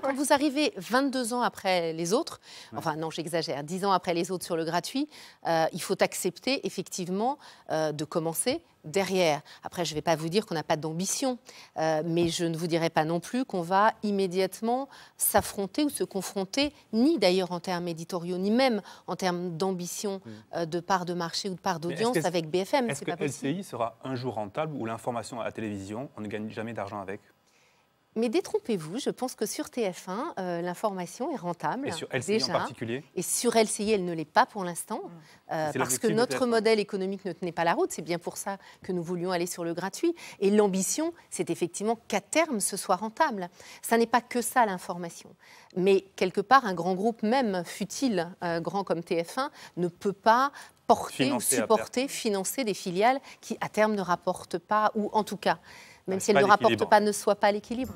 quand vous arrivez 22 ans après les autres, enfin non, j'exagère, 10 ans après les autres sur le gratuit, euh, il faut accepter effectivement euh, de commencer derrière. Après, je ne vais pas vous dire qu'on n'a pas d'ambition, euh, mais je ne vous dirai pas non plus qu'on va immédiatement s'affronter ou se confronter, ni d'ailleurs en termes éditoriaux, ni même en termes d'ambition mm. de part de marché ou de part d'audience avec BFM. Est-ce que LCI sera un jour rentable ou l'information à la télévision, on ne gagne jamais d'argent avec mais détrompez-vous, je pense que sur TF1, euh, l'information est rentable. Et sur LCI en particulier Et sur LCI, elle ne l'est pas pour l'instant, mm. euh, parce que notre modèle économique ne tenait pas la route. C'est bien pour ça que nous voulions aller sur le gratuit. Et l'ambition, c'est effectivement qu'à terme, ce soit rentable. Ce n'est pas que ça, l'information. Mais quelque part, un grand groupe, même futile, euh, grand comme TF1, ne peut pas porter ou supporter, financer des filiales qui, à terme, ne rapportent pas, ou en tout cas même si elle ne rapporte pas, ne soit pas l'équilibre.